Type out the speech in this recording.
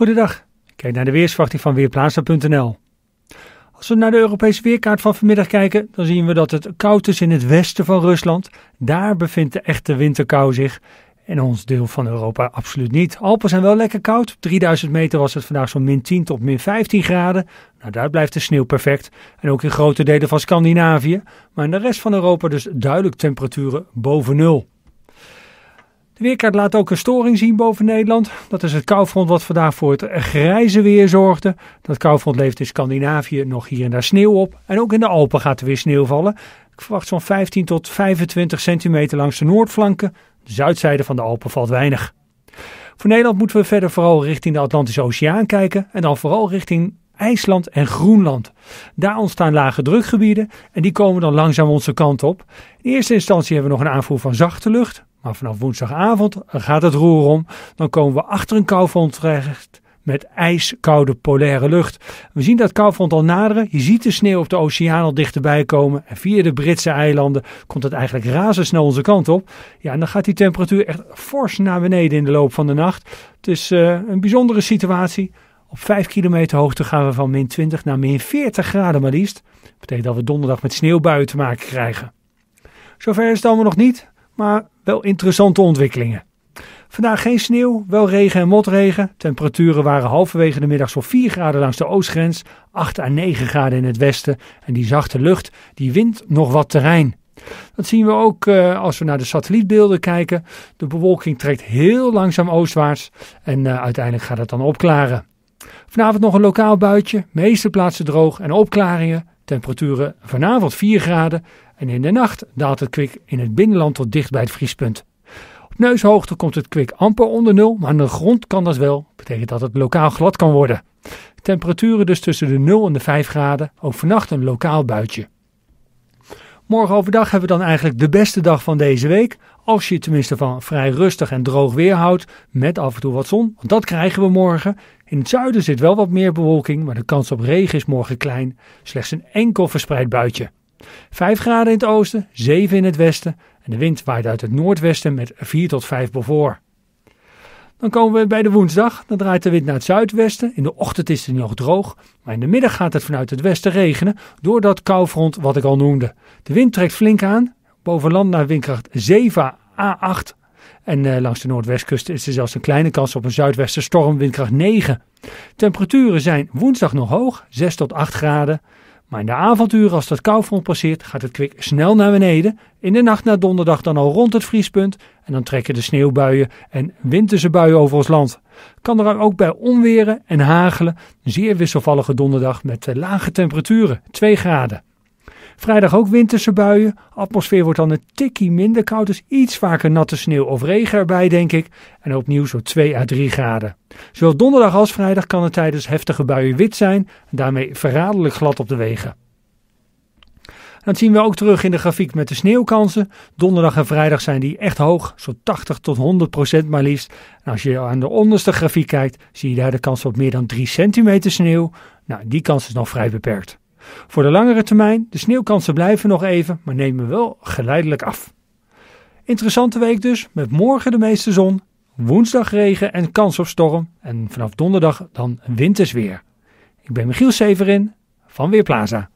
Goedendag, kijk naar de weersverwachting van Weerplaatsen.nl. Als we naar de Europese weerkaart van vanmiddag kijken, dan zien we dat het koud is in het westen van Rusland. Daar bevindt de echte winterkou zich. En ons deel van Europa absoluut niet. Alpen zijn wel lekker koud. Op 3000 meter was het vandaag zo'n min 10 tot min 15 graden. Nou, daar blijft de sneeuw perfect. En ook in grote delen van Scandinavië. Maar in de rest van Europa dus duidelijk temperaturen boven nul. De weerkaart laat ook een storing zien boven Nederland. Dat is het koufront wat vandaag voor het grijze weer zorgde. Dat koufront leeft in Scandinavië nog hier en daar sneeuw op. En ook in de Alpen gaat er weer sneeuw vallen. Ik verwacht zo'n 15 tot 25 centimeter langs de noordflanken. De zuidzijde van de Alpen valt weinig. Voor Nederland moeten we verder vooral richting de Atlantische Oceaan kijken. En dan vooral richting IJsland en Groenland. Daar ontstaan lage drukgebieden en die komen dan langzaam onze kant op. In eerste instantie hebben we nog een aanvoer van zachte lucht. Maar vanaf woensdagavond gaat het roer om. Dan komen we achter een koufront terecht met ijskoude polaire lucht. We zien dat koufront al naderen. Je ziet de sneeuw op de oceaan al dichterbij komen. En via de Britse eilanden komt het eigenlijk razendsnel onze kant op. Ja, en dan gaat die temperatuur echt fors naar beneden in de loop van de nacht. Het is eh, een bijzondere situatie. Op 5 kilometer hoogte gaan we van min 20 naar min 40 graden maar liefst. Dat betekent dat we donderdag met sneeuwbuien te maken krijgen. Zover is het allemaal nog niet, maar wel interessante ontwikkelingen. Vandaag geen sneeuw, wel regen en motregen. Temperaturen waren halverwege de middag zo'n 4 graden langs de oostgrens, 8 à 9 graden in het westen. En die zachte lucht, die wint nog wat terrein. Dat zien we ook eh, als we naar de satellietbeelden kijken. De bewolking trekt heel langzaam oostwaarts en eh, uiteindelijk gaat het dan opklaren. Vanavond nog een lokaal buitje, meeste plaatsen droog en opklaringen. Temperaturen vanavond 4 graden en in de nacht daalt het kwik in het binnenland tot dicht bij het vriespunt. Op neushoogte komt het kwik amper onder nul, maar aan de grond kan dat wel. Betekent dat het lokaal glad kan worden. Temperaturen dus tussen de 0 en de 5 graden, ook vannacht een lokaal buitje. Morgen overdag hebben we dan eigenlijk de beste dag van deze week. Als je het tenminste van vrij rustig en droog weer houdt, met af en toe wat zon, want dat krijgen we morgen. In het zuiden zit wel wat meer bewolking, maar de kans op regen is morgen klein. Slechts een enkel verspreid buitje. 5 graden in het oosten, 7 in het westen en de wind waait uit het noordwesten met 4 tot 5 bevoor. Dan komen we bij de woensdag. Dan draait de wind naar het zuidwesten. In de ochtend is het nog droog. Maar in de middag gaat het vanuit het westen regenen. Door dat koufront wat ik al noemde. De wind trekt flink aan. Boven land naar windkracht 7 A8. En eh, langs de noordwestkust is er zelfs een kleine kans op een zuidwestenstorm, windkracht 9. Temperaturen zijn woensdag nog hoog, 6 tot 8 graden. Maar in de avonduren, als dat koufront passeert, gaat het kwik snel naar beneden. In de nacht naar donderdag dan al rond het vriespunt. En dan trekken de sneeuwbuien en winterse buien over ons land. Kan er ook bij onweren en hagelen. Een zeer wisselvallige donderdag met eh, lage temperaturen, 2 graden. Vrijdag ook winterse buien. Atmosfeer wordt dan een tikkie minder koud, dus iets vaker natte sneeuw of regen erbij, denk ik. En opnieuw zo 2 à 3 graden. Zowel donderdag als vrijdag kan het tijdens heftige buien wit zijn, en daarmee verraderlijk glad op de wegen. Dat zien we ook terug in de grafiek met de sneeuwkansen. Donderdag en vrijdag zijn die echt hoog, zo'n 80 tot 100 procent maar liefst. En als je aan de onderste grafiek kijkt, zie je daar de kans op meer dan 3 centimeter sneeuw. Nou, die kans is nog vrij beperkt. Voor de langere termijn, de sneeuwkansen blijven nog even, maar nemen wel geleidelijk af. Interessante week dus, met morgen de meeste zon, woensdag regen en kans op storm en vanaf donderdag dan wintersweer. Ik ben Michiel Severin van Weerplaza.